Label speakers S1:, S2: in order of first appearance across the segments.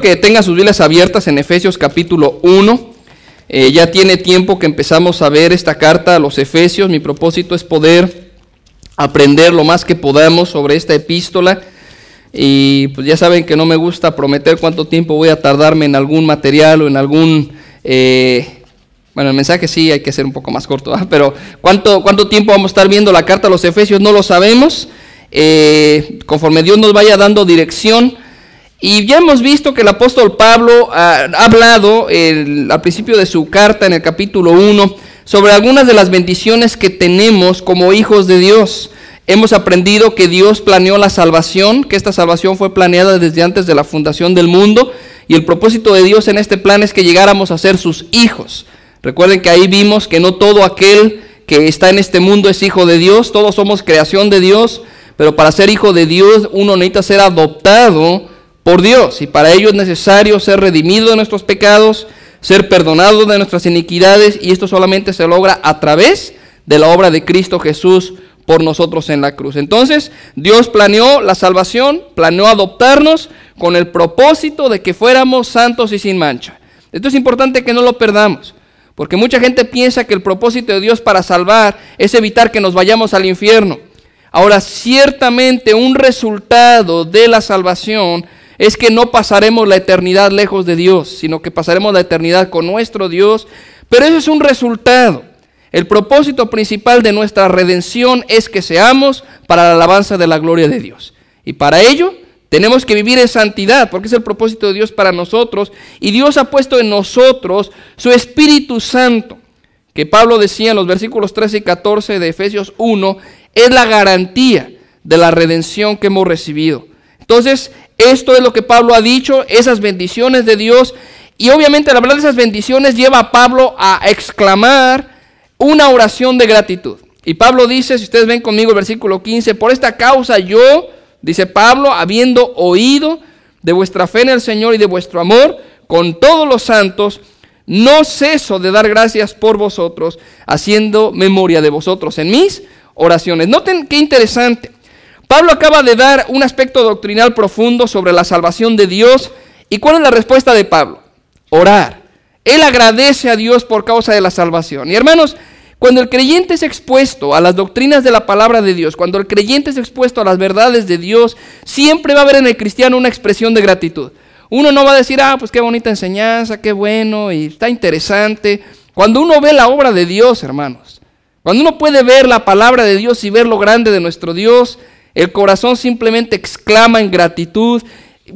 S1: que tengan sus vidas abiertas en Efesios capítulo 1. Eh, ya tiene tiempo que empezamos a ver esta carta a los Efesios. Mi propósito es poder aprender lo más que podamos sobre esta epístola. Y pues ya saben que no me gusta prometer cuánto tiempo voy a tardarme en algún material o en algún... Eh, bueno, el mensaje sí hay que ser un poco más corto, pero ¿cuánto, ¿cuánto tiempo vamos a estar viendo la carta a los Efesios? No lo sabemos. Eh, conforme Dios nos vaya dando dirección, y ya hemos visto que el apóstol Pablo ha, hablado al principio de su carta en el capítulo 1 sobre algunas de las bendiciones que tenemos como hijos de Dios. Hemos aprendido que Dios planeó la salvación, que esta salvación fue planeada desde antes de la fundación del mundo y el propósito de Dios en este plan es que llegáramos a ser sus hijos. Recuerden que ahí vimos que no todo aquel que está en este mundo es hijo de Dios, todos somos creación de Dios, pero para ser hijo de Dios uno necesita ser adoptado por Dios, y para ello es necesario ser redimido de nuestros pecados, ser perdonado de nuestras iniquidades, y esto solamente se logra a través de la obra de Cristo Jesús por nosotros en la cruz. Entonces, Dios planeó la salvación, planeó adoptarnos con el propósito de que fuéramos santos y sin mancha. Esto es importante que no lo perdamos, porque mucha gente piensa que el propósito de Dios para salvar es evitar que nos vayamos al infierno. Ahora, ciertamente un resultado de la salvación es que no pasaremos la eternidad lejos de Dios, sino que pasaremos la eternidad con nuestro Dios. Pero eso es un resultado. El propósito principal de nuestra redención es que seamos para la alabanza de la gloria de Dios. Y para ello tenemos que vivir en santidad, porque es el propósito de Dios para nosotros. Y Dios ha puesto en nosotros su Espíritu Santo, que Pablo decía en los versículos 13 y 14 de Efesios 1, es la garantía de la redención que hemos recibido. Entonces, esto es lo que Pablo ha dicho, esas bendiciones de Dios. Y obviamente al hablar de esas bendiciones lleva a Pablo a exclamar una oración de gratitud. Y Pablo dice, si ustedes ven conmigo el versículo 15, por esta causa yo, dice Pablo, habiendo oído de vuestra fe en el Señor y de vuestro amor, con todos los santos, no ceso de dar gracias por vosotros, haciendo memoria de vosotros en mis oraciones. Noten qué interesante. Pablo acaba de dar un aspecto doctrinal profundo sobre la salvación de Dios. ¿Y cuál es la respuesta de Pablo? Orar. Él agradece a Dios por causa de la salvación. Y hermanos, cuando el creyente es expuesto a las doctrinas de la palabra de Dios, cuando el creyente es expuesto a las verdades de Dios, siempre va a haber en el cristiano una expresión de gratitud. Uno no va a decir, ah, pues qué bonita enseñanza, qué bueno y está interesante. Cuando uno ve la obra de Dios, hermanos, cuando uno puede ver la palabra de Dios y ver lo grande de nuestro Dios, el corazón simplemente exclama en gratitud.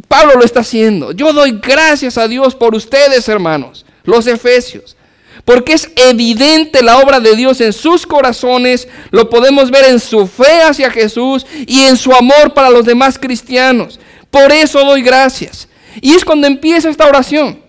S1: Pablo lo está haciendo. Yo doy gracias a Dios por ustedes, hermanos, los efesios. Porque es evidente la obra de Dios en sus corazones, lo podemos ver en su fe hacia Jesús y en su amor para los demás cristianos. Por eso doy gracias. Y es cuando empieza esta oración.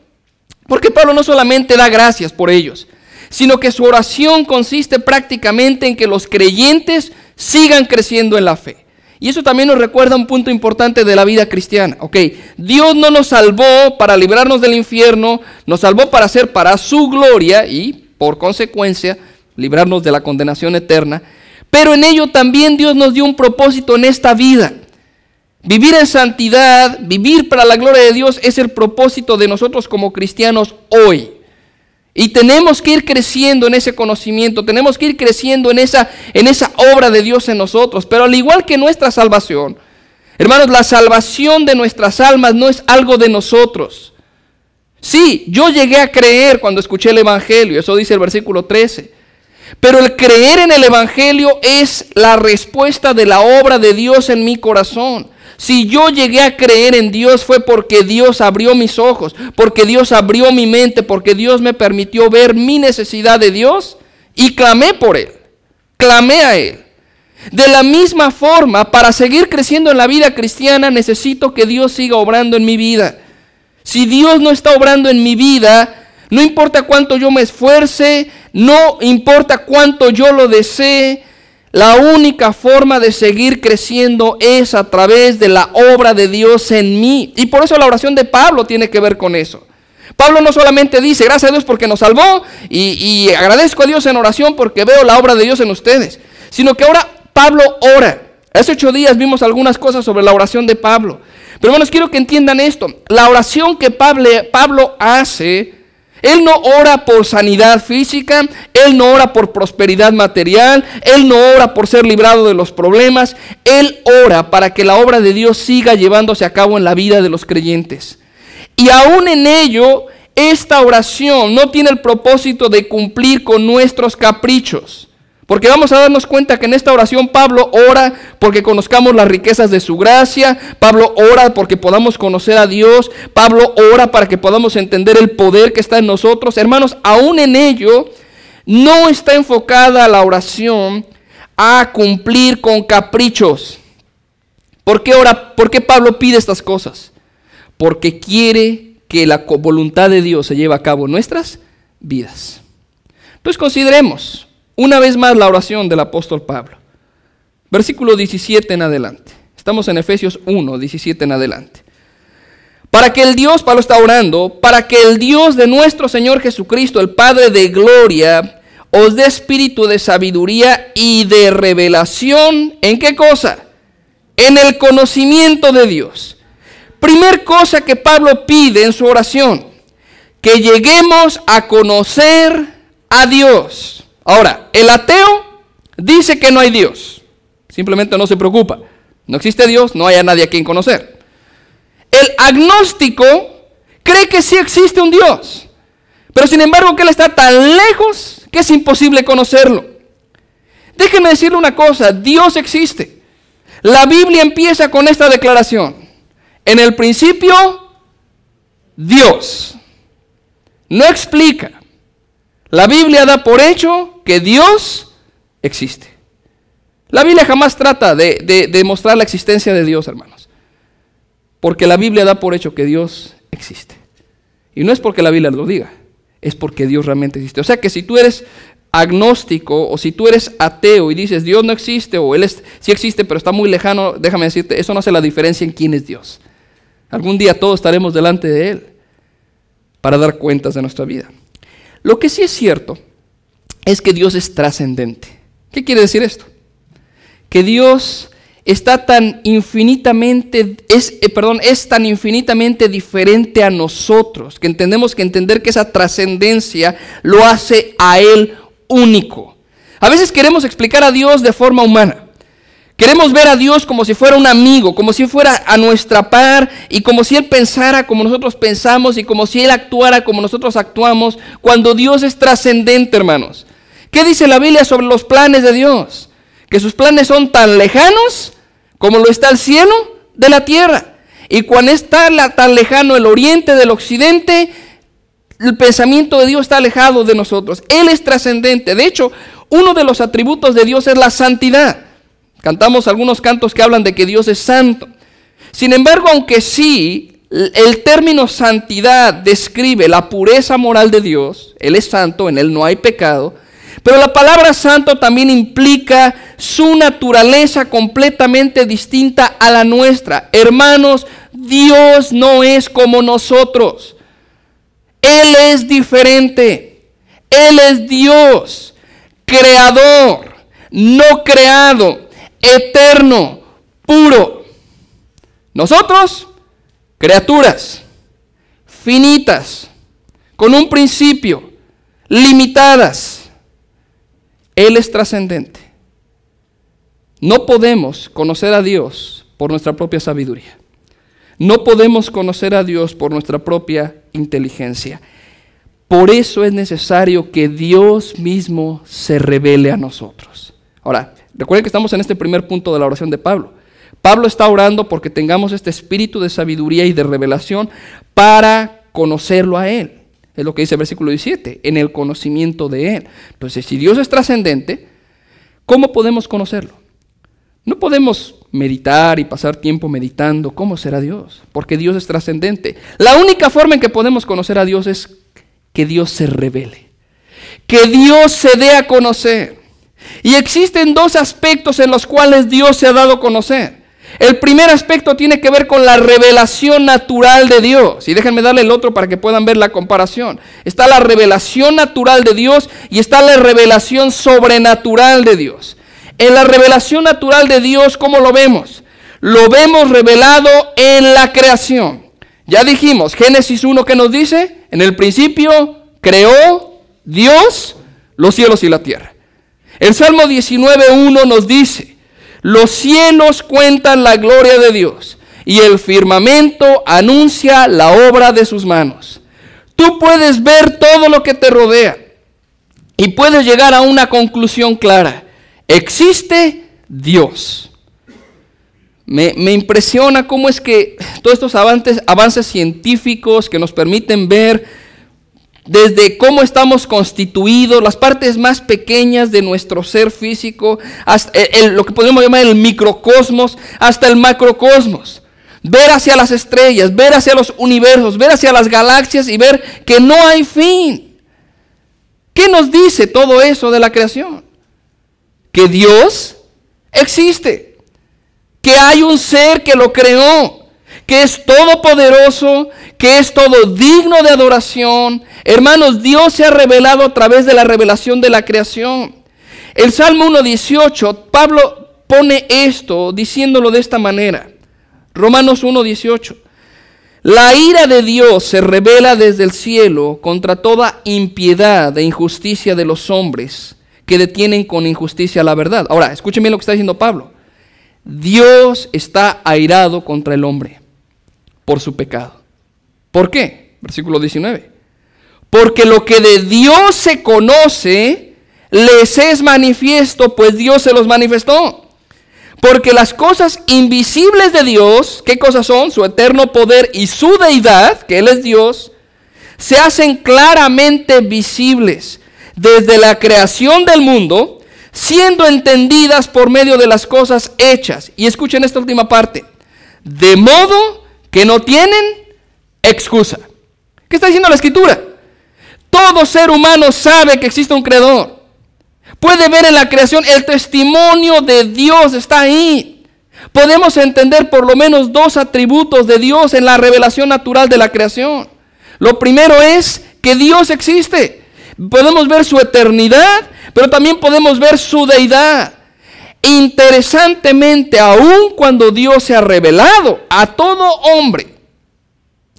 S1: Porque Pablo no solamente da gracias por ellos, sino que su oración consiste prácticamente en que los creyentes sigan creciendo en la fe. Y eso también nos recuerda un punto importante de la vida cristiana. Ok, Dios no nos salvó para librarnos del infierno, nos salvó para hacer para su gloria y, por consecuencia, librarnos de la condenación eterna. Pero en ello también Dios nos dio un propósito en esta vida. Vivir en santidad, vivir para la gloria de Dios es el propósito de nosotros como cristianos hoy. Y tenemos que ir creciendo en ese conocimiento, tenemos que ir creciendo en esa, en esa obra de Dios en nosotros. Pero al igual que nuestra salvación, hermanos, la salvación de nuestras almas no es algo de nosotros. Sí, yo llegué a creer cuando escuché el Evangelio, eso dice el versículo 13. Pero el creer en el Evangelio es la respuesta de la obra de Dios en mi corazón. Si yo llegué a creer en Dios fue porque Dios abrió mis ojos, porque Dios abrió mi mente, porque Dios me permitió ver mi necesidad de Dios y clamé por Él, clamé a Él. De la misma forma, para seguir creciendo en la vida cristiana, necesito que Dios siga obrando en mi vida. Si Dios no está obrando en mi vida, no importa cuánto yo me esfuerce, no importa cuánto yo lo desee, la única forma de seguir creciendo es a través de la obra de Dios en mí. Y por eso la oración de Pablo tiene que ver con eso. Pablo no solamente dice, gracias a Dios porque nos salvó y, agradezco a Dios en oración porque veo la obra de Dios en ustedes, sino que ahora Pablo ora. Hace ocho días vimos algunas cosas sobre la oración de Pablo. Pero bueno, quiero que entiendan esto. La oración que Pablo, Pablo hace él no ora por sanidad física, Él no ora por prosperidad material, Él no ora por ser librado de los problemas, Él ora para que la obra de Dios siga llevándose a cabo en la vida de los creyentes. Y aún en ello, esta oración no tiene el propósito de cumplir con nuestros caprichos. Porque vamos a darnos cuenta que en esta oración Pablo ora porque conozcamos las riquezas de su gracia, Pablo ora porque podamos conocer a Dios, Pablo ora para que podamos entender el poder que está en nosotros. Hermanos, aún en ello no está enfocada la oración a cumplir con caprichos. ¿Por qué, ora, Pablo pide estas cosas? Porque quiere que la voluntad de Dios se lleve a cabo en nuestras vidas. Entonces consideremos, una vez más la oración del apóstol Pablo. Versículo 17 en adelante. Estamos en Efesios 1, 17 en adelante. Para que el Dios, Pablo está orando, para que el Dios de nuestro Señor Jesucristo, el Padre de Gloria, os dé espíritu de sabiduría y de revelación. ¿En qué cosa? En el conocimiento de Dios. Primer cosa que Pablo pide en su oración, que lleguemos a conocer a Dios. Ahora, el ateo dice que no hay Dios. Simplemente no se preocupa. No existe Dios, no hay a nadie a quien conocer. El agnóstico cree que sí existe un Dios. Pero sin embargo que Él está tan lejos que es imposible conocerlo. Déjenme decirle una cosa, Dios existe. La Biblia empieza con esta declaración. En el principio, Dios. No explica. La Biblia da por hecho que Dios existe. La Biblia jamás trata de, demostrar la existencia de Dios, hermanos. Porque la Biblia da por hecho que Dios existe. Y no es porque la Biblia lo diga, es porque Dios realmente existe. O sea que si tú eres agnóstico o si tú eres ateo y dices Dios no existe o Él sí existe pero está muy lejano, déjame decirte, eso no hace la diferencia en quién es Dios. Algún día todos estaremos delante de Él para dar cuentas de nuestra vida. Lo que sí es cierto es que Dios es trascendente. ¿Qué quiere decir esto? Que Dios está tan infinitamente, es, eh, perdón, es tan infinitamente diferente a nosotros, que entendemos que entender que esa trascendencia lo hace a Él único. A veces queremos explicar a Dios de forma humana. Queremos ver a Dios como si fuera un amigo, como si fuera a nuestra par y como si Él pensara como nosotros pensamos y como si Él actuara como nosotros actuamos, cuando Dios es trascendente, hermanos. ¿Qué dice la Biblia sobre los planes de Dios? Que sus planes son tan lejanos como lo está el cielo de la tierra. Y cuando está tan lejano el oriente del occidente, el pensamiento de Dios está alejado de nosotros. Él es trascendente. De hecho, uno de los atributos de Dios es la santidad. Cantamos algunos cantos que hablan de que Dios es santo. Sin embargo, aunque sí, el término santidad describe la pureza moral de Dios, Él es santo, en Él no hay pecado, pero la palabra santo también implica su naturaleza completamente distinta a la nuestra. Hermanos, Dios no es como nosotros. Él es diferente. Él es Dios, creador, no creado, eterno, puro. Nosotros, criaturas, finitas, con un principio, limitadas él es trascendente. No podemos conocer a Dios por nuestra propia sabiduría. No podemos conocer a Dios por nuestra propia inteligencia. Por eso es necesario que Dios mismo se revele a nosotros. Ahora, recuerden que estamos en este primer punto de la oración de Pablo. Pablo está orando porque tengamos este espíritu de sabiduría y de revelación para conocerlo a Él. Es lo que dice el versículo 17, en el conocimiento de Él. Entonces, si Dios es trascendente, ¿cómo podemos conocerlo? No podemos meditar y pasar tiempo meditando cómo será Dios, porque Dios es trascendente. La única forma en que podemos conocer a Dios es que Dios se revele, que Dios se dé a conocer. Y existen dos aspectos en los cuales Dios se ha dado a conocer. El primer aspecto tiene que ver con la revelación natural de Dios. Y déjenme darle el otro para que puedan ver la comparación. Está la revelación natural de Dios y está la revelación sobrenatural de Dios.
S2: En la revelación
S1: natural de Dios, ¿cómo lo vemos? Lo vemos revelado en la creación. Ya dijimos, Génesis 1 que nos dice, en el principio creó Dios los cielos y la tierra. El Salmo 19.1 nos dice, los cielos cuentan la gloria de Dios y el firmamento anuncia la obra de sus manos. Tú puedes ver todo lo que te rodea y puedes llegar a una conclusión clara. Existe Dios. Me, impresiona cómo es que todos estos avances, avances científicos que nos permiten ver desde cómo estamos constituidos, las partes más pequeñas de nuestro ser físico, hasta lo que podemos llamar el microcosmos, hasta el macrocosmos. Ver hacia las estrellas, ver hacia los universos, ver hacia las galaxias y ver que no hay fin. ¿Qué nos dice todo eso de la creación? Que Dios existe, que hay un ser que lo creó, que es todopoderoso, que es todo digno de adoración. Hermanos, Dios se ha revelado a través de la revelación de la creación. El Salmo 1.18, Pablo pone esto diciéndolo de esta manera. Romanos 1.18. La ira de Dios se revela desde el cielo contra toda impiedad e injusticia de los hombres que detienen con injusticia la verdad. Ahora, escúcheme lo que está diciendo Pablo. Dios está airado contra el hombre por su pecado. ¿Por qué? Versículo 19. Porque lo que de Dios se conoce les es manifiesto, pues Dios se los manifestó. Porque las cosas invisibles de Dios, ¿qué cosas son? Su eterno poder y su deidad, que Él es Dios, se hacen claramente visibles desde la creación del mundo, siendo entendidas por medio de las cosas hechas. Y escuchen esta última parte. De modo que no tienen excusa. ¿Qué está diciendo la escritura? Todo ser humano sabe que existe un creador. Puede ver en la creación el testimonio de Dios, está ahí. Podemos entender por lo menos dos atributos de Dios en la revelación natural de la creación. Lo primero es que Dios existe. Podemos ver su eternidad, pero también podemos ver su deidad. Interesantemente, aun cuando Dios se ha revelado a todo hombre,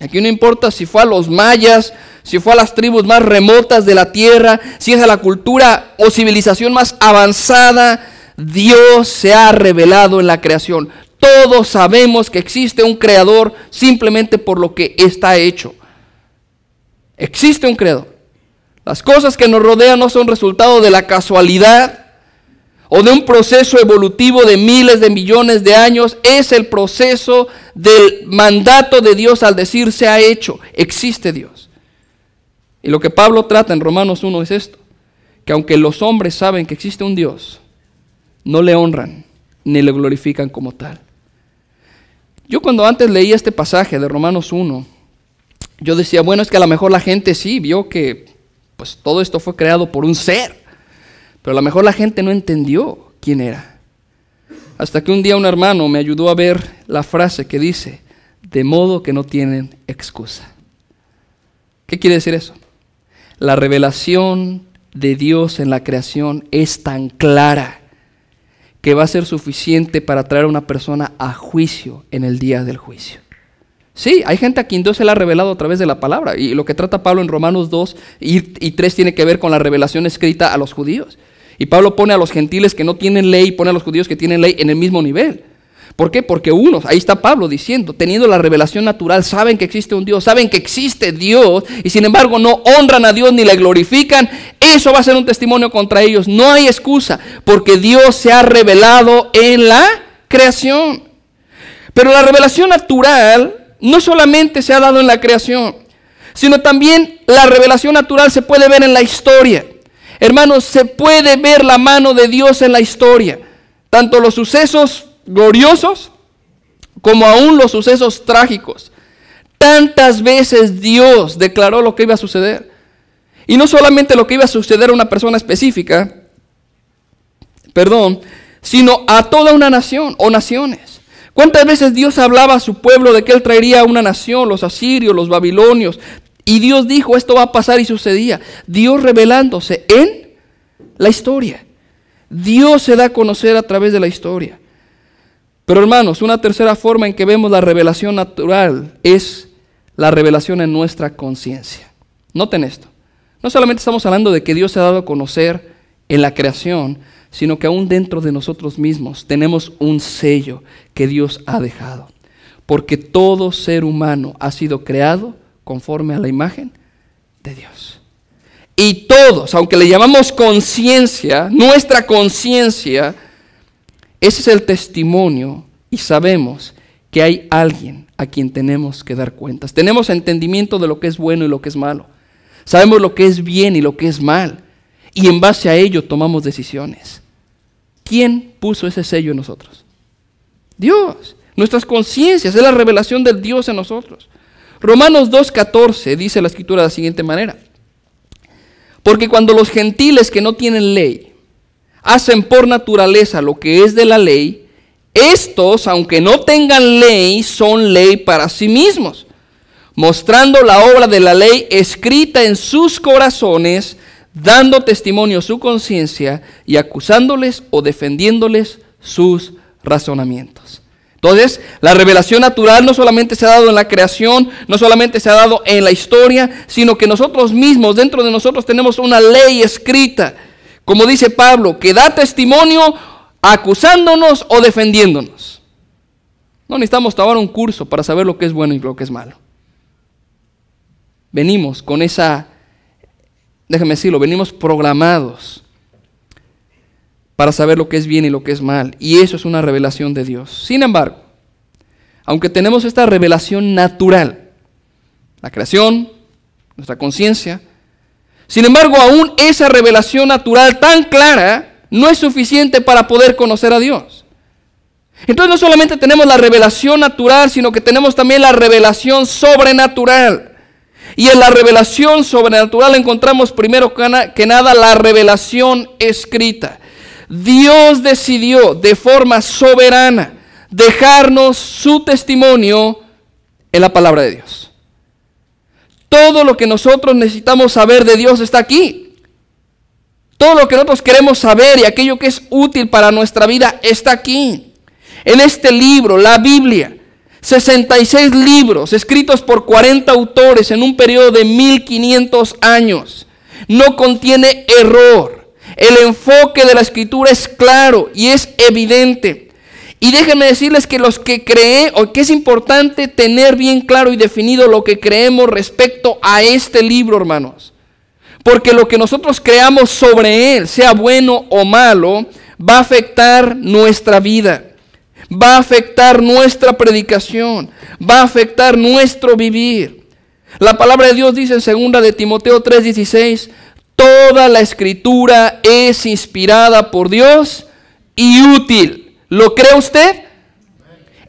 S1: aquí no importa si fue a los mayas, si fue a las tribus más remotas de la tierra, si es a la cultura o civilización más avanzada, Dios se ha revelado en la creación. Todos sabemos que existe un creador simplemente por lo que está hecho. Existe un creador. Las cosas que nos rodean no son resultado de la casualidad o de un proceso evolutivo de miles de millones de años, es el proceso del mandato de Dios al decir se ha hecho, existe Dios. Y lo que Pablo trata en Romanos 1 es esto, que aunque los hombres saben que existe un Dios, no le honran ni le glorifican como tal. Yo cuando antes leía este pasaje de Romanos 1, yo decía, bueno, es que a lo mejor la gente sí vio que pues todo esto fue creado por un ser pero a lo mejor la gente no entendió quién era. Hasta que un día un hermano me ayudó a ver la frase que dice, de modo que no tienen excusa. ¿Qué quiere decir eso? La revelación de Dios en la creación es tan clara que va a ser suficiente para traer a una persona a juicio en el día del juicio. Sí, hay gente a quien Dios se la ha revelado a través de la palabra. Y lo que trata Pablo en Romanos 2 y 3 tiene que ver con la revelación escrita a los judíos. Y Pablo pone a los gentiles que no tienen ley, pone a los judíos que tienen ley en el mismo nivel. ¿Por qué? Porque unos, ahí está Pablo diciendo, teniendo la revelación natural, saben que existe un Dios, saben que existe Dios, y sin embargo no honran a Dios ni le glorifican, eso va a ser un testimonio contra ellos. No hay excusa, porque Dios se ha revelado en la creación. Pero la revelación natural no solamente se ha dado en la creación, sino también la revelación natural se puede ver en la historia. Hermanos, se puede ver la mano de Dios en la historia, tanto los sucesos gloriosos como aún los sucesos trágicos. Tantas veces Dios declaró lo que iba a suceder. Y no solamente lo que iba a suceder a una persona específica, perdón, sino a toda una nación o naciones. ¿Cuántas veces Dios hablaba a su pueblo de que Él traería una nación, los asirios, los babilonios, y Dios dijo, esto va a pasar y sucedía. Dios revelándose en la historia. Dios se da a conocer a través de la historia. Pero hermanos, una tercera forma en que vemos la revelación natural es la revelación en nuestra conciencia. Noten esto. No solamente estamos hablando de que Dios se ha dado a conocer en la creación, sino que aún dentro de nosotros mismos tenemos un sello que Dios ha dejado. Porque todo ser humano ha sido creado conforme a la imagen de Dios. Y todos, aunque le llamamos conciencia, nuestra conciencia, ese es el testimonio y sabemos que hay alguien a quien tenemos que dar cuentas. Tenemos entendimiento de lo que es bueno y lo que es malo. Sabemos lo que es bien y lo que es mal. Y en base a ello tomamos decisiones. ¿Quién puso ese sello en nosotros? Dios. Nuestras conciencias es la revelación del Dios en nosotros. Romanos 2.14 dice la escritura de la siguiente manera. Porque cuando los gentiles que no tienen ley hacen por naturaleza lo que es de la ley, estos, aunque no tengan ley, son ley para sí mismos, mostrando la obra de la ley escrita en sus corazones, dando testimonio su conciencia y acusándoles o defendiéndoles sus razonamientos. Entonces, la revelación natural no solamente se ha dado en la creación, no solamente se ha dado en la historia, sino que nosotros mismos, dentro de nosotros, tenemos una ley escrita, como dice Pablo, que da testimonio acusándonos o defendiéndonos. No necesitamos tomar un curso para saber lo que es bueno y lo que es malo. Venimos con esa, déjame decirlo, venimos programados para saber lo que es bien y lo que es mal. Y eso es una revelación de Dios. Sin embargo, aunque tenemos esta revelación natural, la creación, nuestra conciencia, sin embargo, aún esa revelación natural tan clara no es suficiente para poder conocer a Dios. Entonces no solamente tenemos la revelación natural, sino que tenemos también la revelación sobrenatural. Y en la revelación sobrenatural encontramos primero que nada la revelación escrita. Dios decidió de forma soberana dejarnos su testimonio en la palabra de Dios. Todo lo que nosotros necesitamos saber de Dios está aquí. Todo lo que nosotros queremos saber y aquello que es útil para nuestra vida está aquí. En este libro, la Biblia, 66 libros escritos por 40 autores en un periodo de 1500 años, no contiene error. El enfoque de la escritura es claro y es evidente. Y déjenme decirles que los que creen, o que es importante tener bien claro y definido lo que creemos respecto a este libro, hermanos. Porque lo que nosotros creamos sobre él, sea bueno o malo, va a afectar nuestra vida, va a afectar nuestra predicación, va a afectar nuestro vivir. La palabra de Dios dice en 2 de Timoteo 3:16, Toda la escritura es inspirada por Dios y útil. ¿Lo cree usted?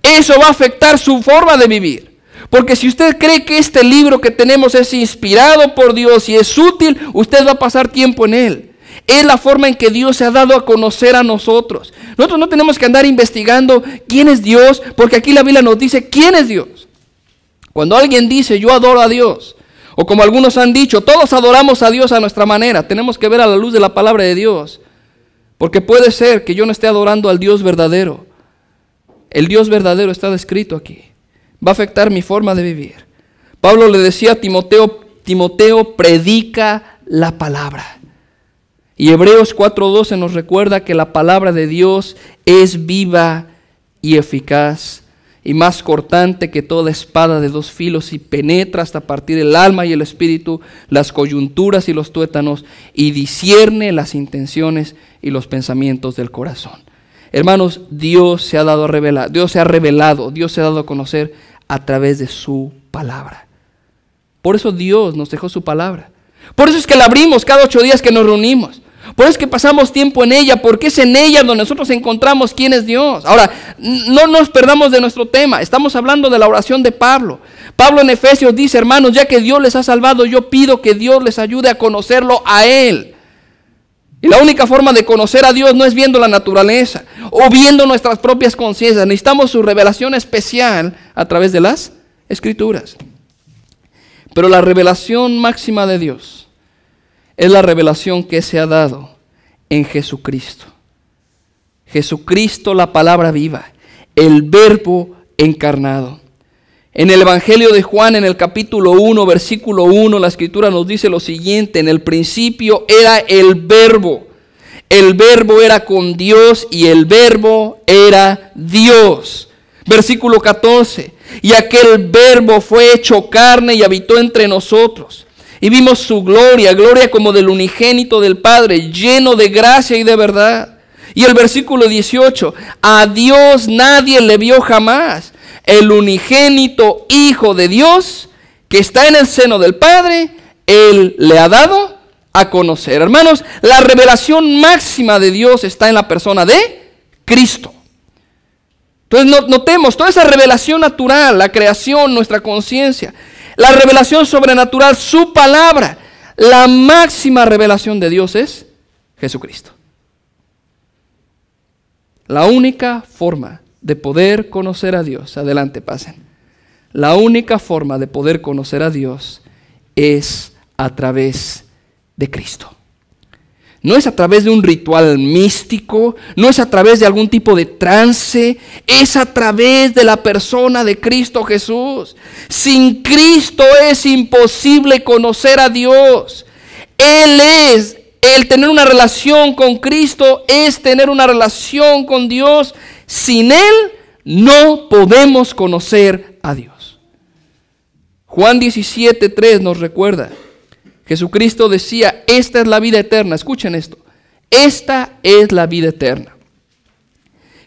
S1: Eso va a afectar su forma de vivir. Porque si usted cree que este libro que tenemos es inspirado por Dios y es útil, usted va a pasar tiempo en él. Es la forma en que Dios se ha dado a conocer a nosotros. Nosotros no tenemos que andar investigando quién es Dios, porque aquí la Biblia nos dice quién es Dios. Cuando alguien dice yo adoro a Dios, o como algunos han dicho, todos adoramos a Dios a nuestra manera. Tenemos que ver a la luz de la palabra de Dios. Porque puede ser que yo no esté adorando al Dios verdadero. El Dios verdadero está descrito aquí. Va a afectar mi forma de vivir. Pablo le decía a Timoteo, Timoteo, predica la palabra. Y Hebreos 4.12 nos recuerda que la palabra de Dios es viva y eficaz y más cortante que toda espada de dos filos y penetra hasta partir el alma y el espíritu, las coyunturas y los tuétanos y discierne las intenciones y los pensamientos del corazón. Hermanos, Dios se ha dado a revelar, Dios se ha revelado, Dios se ha dado a conocer a través de su palabra. Por eso Dios nos dejó su palabra. Por eso es que la abrimos cada ocho días que nos reunimos. Por eso es que pasamos tiempo en ella, porque es en ella donde nosotros encontramos quién es Dios. Ahora, no nos perdamos de nuestro tema. Estamos hablando de la oración de Pablo. Pablo en Efesios dice, hermanos, ya que Dios les ha salvado, yo pido que Dios les ayude a conocerlo a Él. Y la única forma de conocer a Dios no es viendo la naturaleza o viendo nuestras propias conciencias. Necesitamos su revelación especial a través de las escrituras. Pero la revelación máxima de Dios es la revelación que se ha dado en Jesucristo. Jesucristo, la palabra viva, el verbo encarnado. En el Evangelio de Juan, en el capítulo 1, versículo 1, la escritura nos dice lo siguiente, en el principio era el verbo, el verbo era con Dios y el verbo era Dios. Versículo 14, y aquel verbo fue hecho carne y habitó entre nosotros y vimos su gloria, gloria como del unigénito del Padre, lleno de gracia y de verdad. Y el versículo 18, a Dios nadie le vio jamás. El unigénito Hijo de Dios, que está en el seno del Padre, Él le ha dado a conocer. Hermanos, la revelación máxima de Dios está en la persona de Cristo. Entonces notemos toda esa revelación natural, la creación, nuestra conciencia la revelación sobrenatural, su palabra. La máxima revelación de Dios es Jesucristo. La única forma de poder conocer a Dios, adelante pasen, la única forma de poder conocer a Dios es a través de Cristo. No es a través de un ritual místico, no es a través de algún tipo de trance, es a través de la persona de Cristo Jesús. Sin Cristo es imposible conocer a Dios. Él es, el tener una relación con Cristo es tener una relación con Dios. Sin Él no podemos conocer a Dios. Juan 3 nos recuerda. Jesucristo decía, esta es la vida eterna. Escuchen esto. Esta es la vida eterna.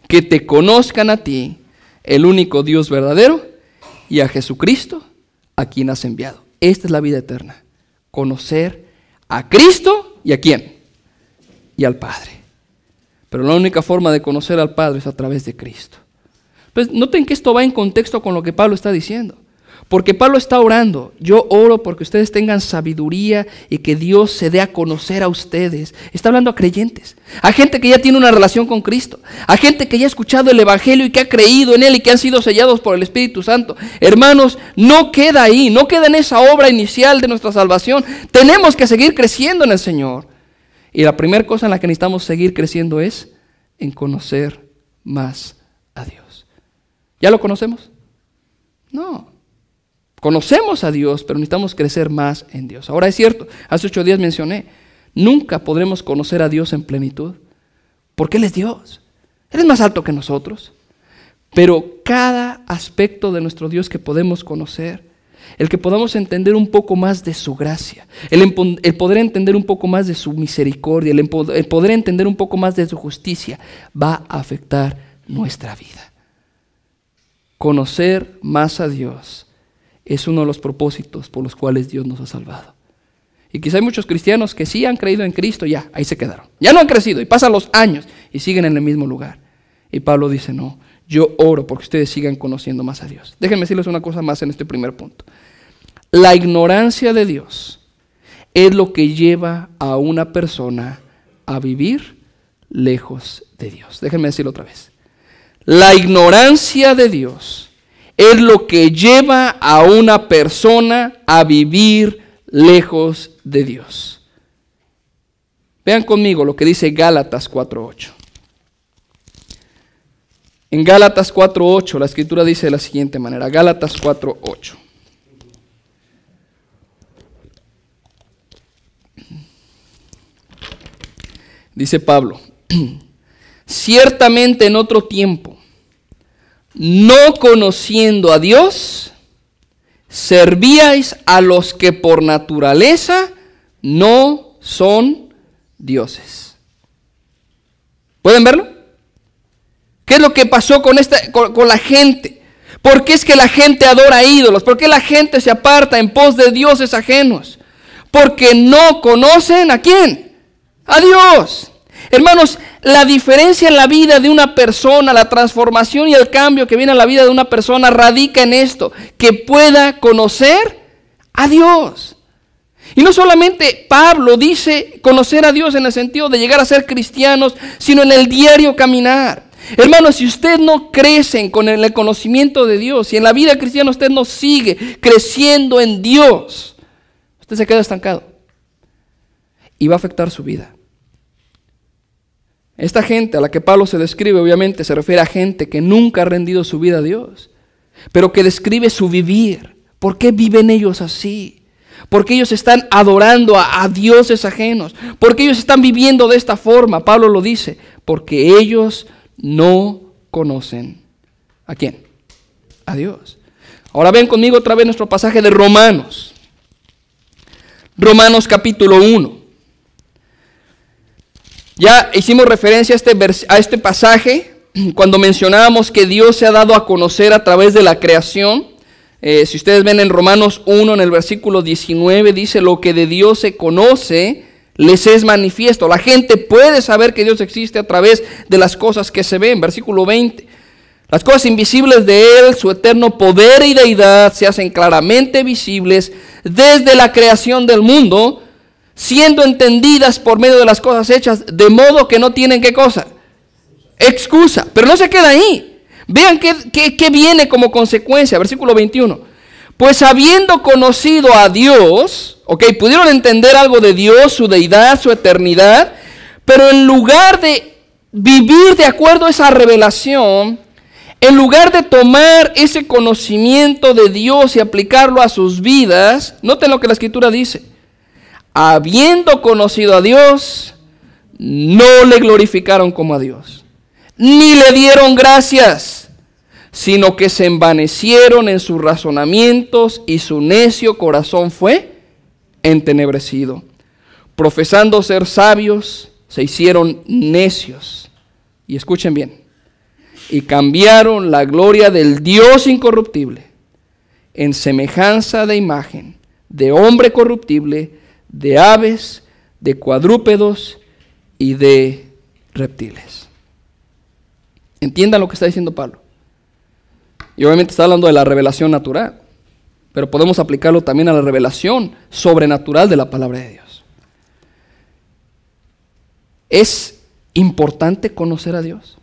S1: Que te conozcan a ti, el único Dios verdadero, y a Jesucristo, a quien has enviado. Esta es la vida eterna. Conocer a Cristo y a quién. Y al Padre. Pero la única forma de conocer al Padre es a través de Cristo. Pues noten que esto va en contexto con lo que Pablo está diciendo. Porque Pablo está orando. Yo oro porque ustedes tengan sabiduría y que Dios se dé a conocer a ustedes. Está hablando a creyentes, a gente que ya tiene una relación con Cristo, a gente que ya ha escuchado el Evangelio y que ha creído en Él y que han sido sellados por el Espíritu Santo. Hermanos, no queda ahí, no queda en esa obra inicial de nuestra salvación. Tenemos que seguir creciendo en el Señor. Y la primera cosa en la que necesitamos seguir creciendo es en conocer más a Dios. ¿Ya lo conocemos? No. Conocemos a Dios, pero necesitamos crecer más en Dios. Ahora es cierto, hace ocho días mencioné, nunca podremos conocer a Dios en plenitud, porque Él es Dios. Él es más alto que nosotros. Pero cada aspecto de nuestro Dios que podemos conocer, el que podamos entender un poco más de su gracia, el, poder entender un poco más de su misericordia, el poder entender un poco más de su justicia, va a afectar nuestra vida. Conocer más a Dios es uno de los propósitos por los cuales Dios nos ha salvado. Y quizá hay muchos cristianos que sí han creído en Cristo, ya, ahí se quedaron. Ya no han crecido y pasan los años y siguen en el mismo lugar. Y Pablo dice, no, yo oro porque ustedes sigan conociendo más a Dios. Déjenme decirles una cosa más en este primer punto. La ignorancia de Dios es lo que lleva a una persona a vivir lejos de Dios. Déjenme decirlo otra vez. La ignorancia de Dios es lo que lleva a una persona a vivir lejos de Dios. Vean conmigo lo que dice Gálatas 4.8. En Gálatas 4.8 la escritura dice de la siguiente manera, Gálatas 4.8. Dice Pablo, ciertamente en otro tiempo, no conociendo a Dios, servíais a los que por naturaleza no son dioses. ¿Pueden verlo? ¿Qué es lo que pasó con, esta, con, la gente? ¿Por qué es que la gente adora ídolos? ¿Por qué la gente se aparta en pos de dioses ajenos? Porque no conocen a quién. A Dios. Hermanos, la diferencia en la vida de una persona, la transformación y el cambio que viene a la vida de una persona radica en esto, que pueda conocer a Dios. Y no solamente Pablo dice conocer a Dios en el sentido de llegar a ser cristianos, sino en el diario caminar. Hermanos, si usted no crecen con el conocimiento de Dios, si en la vida cristiana usted no sigue creciendo en Dios, usted se queda estancado y va a afectar su vida. Esta gente a la que Pablo se describe obviamente se refiere a gente que nunca ha rendido su vida a Dios, pero que describe su vivir. ¿Por qué viven ellos así? ¿Por qué ellos están adorando a, dioses ajenos? ¿Por qué ellos están viviendo de esta forma? Pablo lo dice, porque ellos no conocen. ¿A quién? A Dios. Ahora ven conmigo otra vez nuestro pasaje de Romanos. Romanos capítulo 1. Ya hicimos referencia a este, a este pasaje cuando mencionábamos que Dios se ha dado a conocer a través de la creación. Eh, si ustedes ven en Romanos 1, en el versículo 19, dice, lo que de Dios se conoce les es manifiesto. La gente puede saber que Dios existe a través de las cosas que se ven. Versículo 20. Las cosas invisibles de Él, su eterno poder y deidad, se hacen claramente visibles desde la creación del mundo siendo entendidas por medio de las cosas hechas, de modo que no tienen qué cosa. Excusa. Pero no se queda ahí. Vean qué, viene como consecuencia. Versículo 21. Pues habiendo conocido a Dios, ok, pudieron entender algo de Dios, su deidad, su eternidad, pero en lugar de vivir de acuerdo a esa revelación, en lugar de tomar ese conocimiento de Dios y aplicarlo a sus vidas, noten lo que la escritura dice habiendo conocido a Dios, no le glorificaron como a Dios, ni le dieron gracias, sino que se envanecieron en sus razonamientos y su necio corazón fue entenebrecido. Profesando ser sabios, se hicieron necios. Y escuchen bien, y cambiaron la gloria del Dios incorruptible en semejanza de imagen de hombre corruptible, de aves, de cuadrúpedos y de reptiles. Entiendan lo que está diciendo Pablo. Y obviamente está hablando de la revelación natural, pero podemos aplicarlo también a la revelación sobrenatural de la palabra de Dios. Es importante conocer a Dios.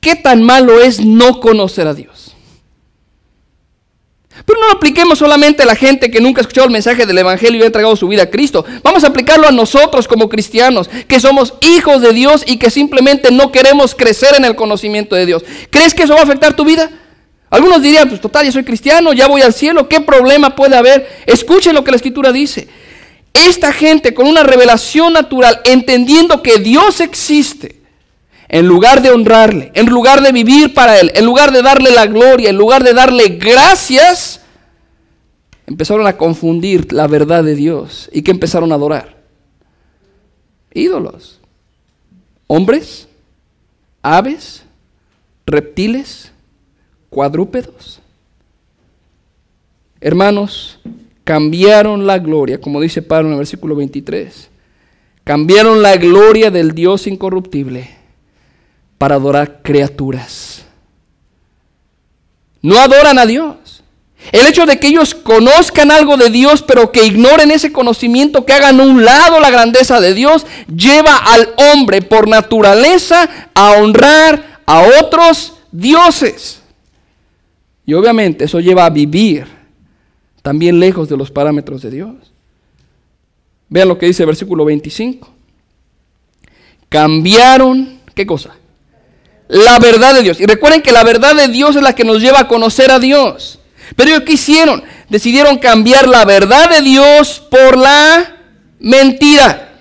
S1: ¿Qué tan malo es no conocer a Dios? Pero no apliquemos solamente a la gente que nunca escuchó el mensaje del Evangelio y ha entregado su vida a Cristo. Vamos a aplicarlo a nosotros como cristianos, que somos hijos de Dios y que simplemente no queremos crecer en el conocimiento de Dios. ¿Crees que eso va a afectar tu vida? Algunos dirían, pues total, ya soy cristiano, ya voy al cielo, ¿qué problema puede haber? Escuchen lo que la escritura dice. Esta gente con una revelación natural, entendiendo que Dios existe, en lugar de honrarle, en lugar de vivir para Él, en lugar de darle la gloria, en lugar de darle gracias, empezaron a confundir la verdad de Dios y que empezaron a adorar. Ídolos, hombres, aves, reptiles, cuadrúpedos. Hermanos, cambiaron la gloria, como dice Pablo en el versículo 23, cambiaron la gloria del Dios incorruptible para adorar criaturas. No adoran a Dios. El hecho de que ellos conozcan algo de Dios, pero que ignoren ese conocimiento, que hagan a un lado la grandeza de Dios, lleva al hombre por naturaleza a honrar a otros dioses. Y obviamente eso lleva a vivir también lejos de los parámetros de Dios. Vean lo que dice el versículo 25. Cambiaron, ¿qué cosa? la verdad de Dios. Y recuerden que la verdad de Dios es la que nos lleva a conocer a Dios. Pero ellos quisieron, hicieron? Decidieron cambiar la verdad de Dios por la mentira,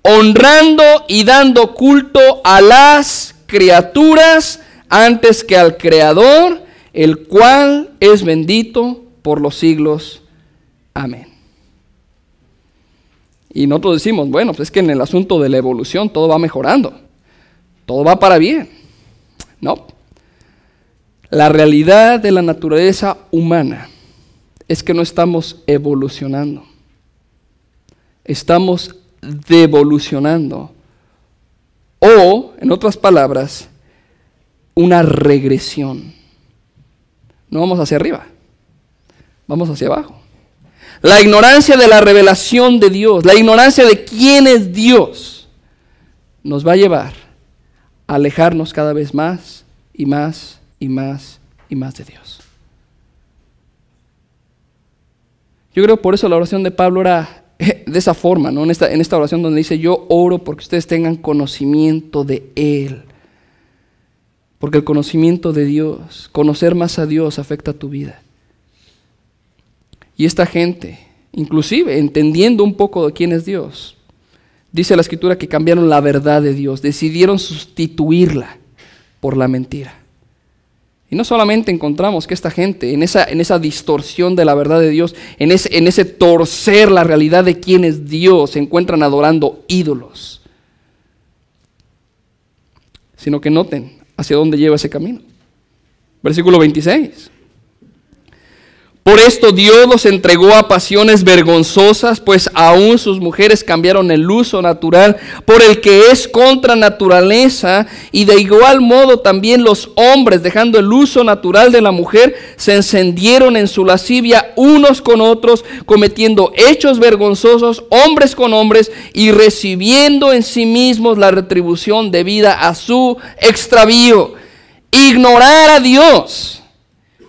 S1: honrando y dando culto a las criaturas antes que al Creador, el cual es bendito por los siglos. Amén. Y nosotros decimos, bueno, pues es que en el asunto de la evolución todo va mejorando, todo va para bien. No. La realidad de la naturaleza humana es que no estamos evolucionando. Estamos devolucionando. O, en otras palabras, una regresión. No vamos hacia arriba, vamos hacia abajo.
S2: La ignorancia de la
S1: revelación de Dios, la ignorancia de quién es Dios, nos va a llevar alejarnos cada vez más y más y más y más de Dios. Yo creo por eso la oración de Pablo era de esa forma, ¿no? En esta, en esta oración donde dice, yo oro porque ustedes tengan conocimiento de Él. Porque el conocimiento de Dios, conocer más a Dios afecta tu vida. Y esta gente, inclusive entendiendo un poco de quién es Dios, Dice la escritura que cambiaron la verdad de Dios, decidieron sustituirla por la mentira. Y no solamente encontramos que esta gente, en esa, en esa distorsión de la verdad de Dios, en ese, en ese torcer la realidad de quién es Dios, se encuentran adorando ídolos, sino que noten hacia dónde lleva ese camino. Versículo 26. Por esto Dios los entregó a pasiones vergonzosas, pues aún sus mujeres cambiaron el uso natural por el que es contra naturaleza, y de igual modo también los hombres, dejando el uso natural de la mujer, se encendieron en su lascivia unos con otros, cometiendo hechos vergonzosos hombres con hombres y recibiendo en sí mismos la retribución debida a su extravío. Ignorar a Dios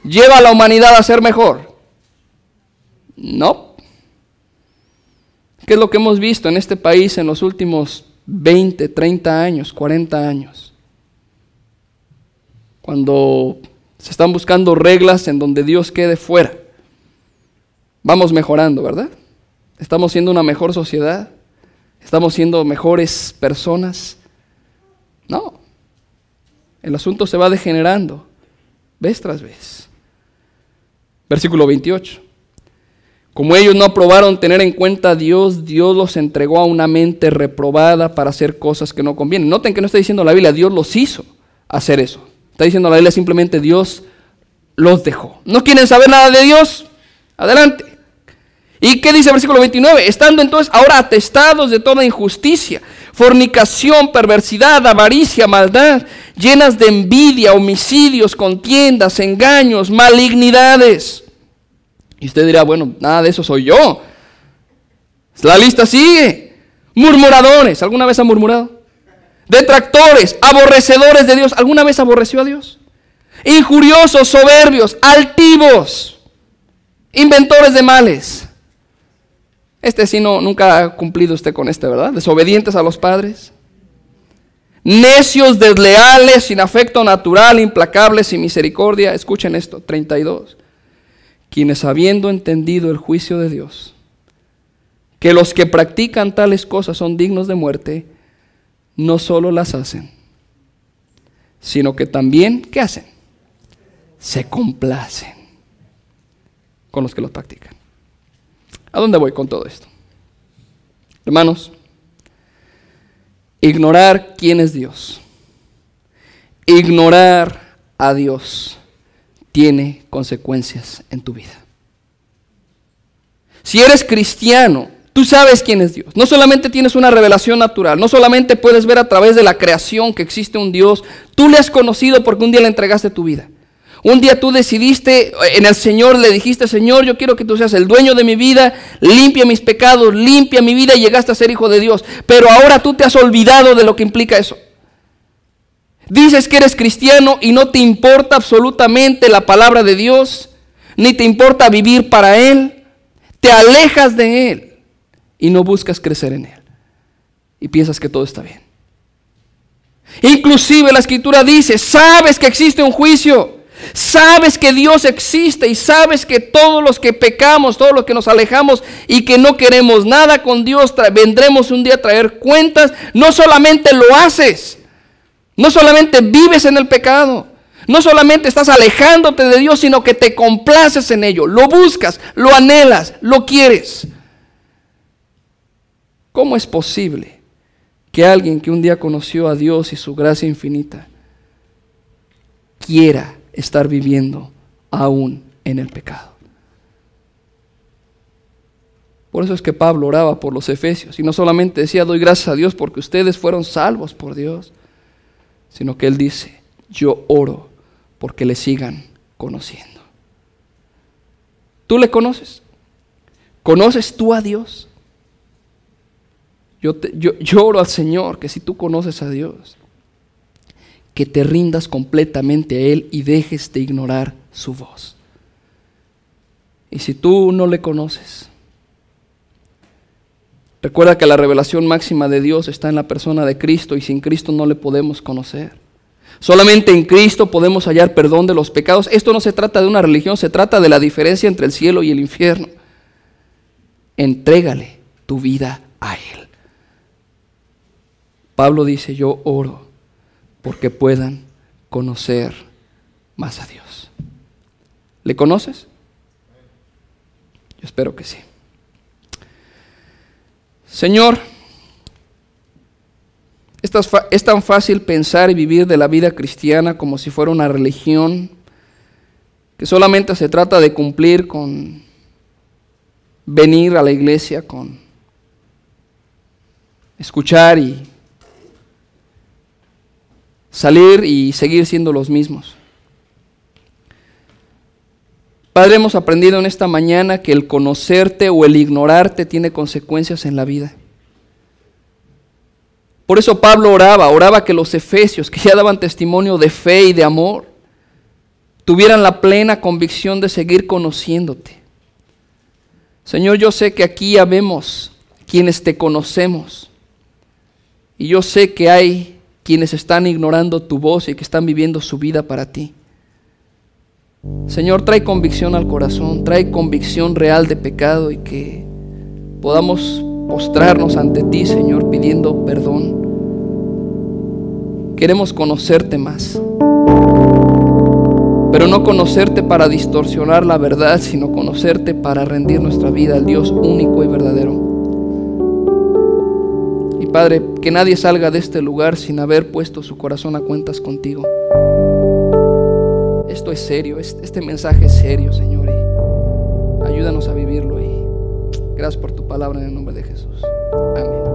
S1: lleva a la humanidad a ser mejor. No. ¿Qué es lo que hemos visto en este país en los últimos 20, 30 años, 40 años? Cuando se están buscando reglas en donde Dios quede fuera. Vamos mejorando, ¿verdad? Estamos siendo una mejor sociedad. Estamos siendo mejores personas. No. El asunto se va degenerando vez tras vez. Versículo 28. Como ellos no aprobaron tener en cuenta a Dios, Dios los entregó a una mente reprobada para hacer cosas que no convienen. Noten que no está diciendo la Biblia, Dios los hizo hacer eso. Está diciendo la Biblia simplemente Dios los dejó. ¿No quieren saber nada de Dios? Adelante. ¿Y qué dice el versículo 29? Estando entonces ahora atestados de toda injusticia, fornicación, perversidad, avaricia, maldad, llenas de envidia, homicidios, contiendas, engaños, malignidades y usted dirá, bueno, nada de eso soy yo. La lista sigue. Murmuradores, ¿alguna vez ha murmurado? Detractores, aborrecedores de Dios, ¿alguna vez aborreció a Dios? Injuriosos, soberbios, altivos, inventores de males. Este sí no, nunca ha cumplido usted con este, ¿verdad? Desobedientes a los padres. Necios, desleales, sin afecto natural, implacables, sin misericordia. Escuchen esto, 32 quienes habiendo entendido el juicio de Dios, que los que practican tales cosas son dignos de muerte, no solo las hacen, sino que también, ¿qué hacen? Se complacen con los que los practican. ¿A dónde voy con todo esto? Hermanos, ignorar quién es Dios, ignorar a Dios tiene consecuencias en tu vida. Si eres cristiano, tú sabes quién es Dios. No solamente tienes una revelación natural, no solamente puedes ver a través de la creación que existe un Dios, tú le has conocido porque un día le entregaste tu vida. Un día tú decidiste, en el Señor le dijiste, Señor, yo quiero que tú seas el dueño de mi vida, limpia mis pecados, limpia mi vida y llegaste a ser hijo de Dios. Pero ahora tú te has olvidado de lo que implica eso. Dices que eres cristiano y no te importa absolutamente la palabra de Dios, ni te importa vivir para Él. Te alejas de Él y no buscas crecer en Él. Y piensas que todo está bien. Inclusive la escritura dice, sabes que existe un juicio, sabes que Dios existe y sabes que todos los que pecamos, todos los que nos alejamos y que no queremos nada con Dios, vendremos un día a traer cuentas. No solamente lo haces, no solamente vives en el pecado, no solamente estás alejándote de Dios, sino que te complaces en ello, lo buscas, lo anhelas, lo quieres. ¿Cómo es posible que alguien que un día conoció a Dios y su gracia infinita quiera estar viviendo aún en el pecado? Por eso es que Pablo oraba por los efesios y no solamente decía, doy gracias a Dios porque ustedes fueron salvos por Dios, sino que Él dice, yo oro porque le sigan conociendo. ¿Tú le conoces? ¿Conoces tú a Dios? Yo, oro al Señor que si tú conoces a Dios, que te rindas completamente a Él y dejes de ignorar su voz. Y si tú no le conoces, Recuerda que la revelación máxima de Dios está en la persona de Cristo y sin Cristo no le podemos conocer. Solamente en Cristo podemos hallar perdón de los pecados. Esto no se trata de una religión, se trata de la diferencia entre el cielo y el infierno. Entrégale tu vida a Él. Pablo dice, yo oro porque puedan conocer más a Dios. ¿Le conoces? Yo espero que sí. Señor, es tan fácil pensar y vivir de la vida cristiana como si fuera una religión que solamente se trata de cumplir con venir a la iglesia, con escuchar y salir y seguir siendo los mismos. Padre, hemos aprendido en esta mañana que el conocerte o el ignorarte tiene consecuencias en la vida. Por eso Pablo oraba, oraba que los efesios, que ya daban testimonio de fe y de amor, tuvieran la plena convicción de seguir conociéndote. Señor, yo sé que aquí habemos quienes te conocemos. Y yo sé que hay quienes están ignorando tu voz y que están viviendo su vida para ti. Señor, trae convicción al corazón, trae convicción real de pecado y que podamos postrarnos ante ti, Señor, pidiendo perdón. Queremos conocerte más, pero no conocerte para distorsionar la verdad, sino conocerte para rendir nuestra vida al Dios único y verdadero. Y Padre, que nadie salga de este lugar sin haber puesto su corazón a cuentas contigo esto es serio, este mensaje es serio, Señor, y ayúdanos a vivirlo. Y gracias por tu palabra en el nombre de Jesús. Amén.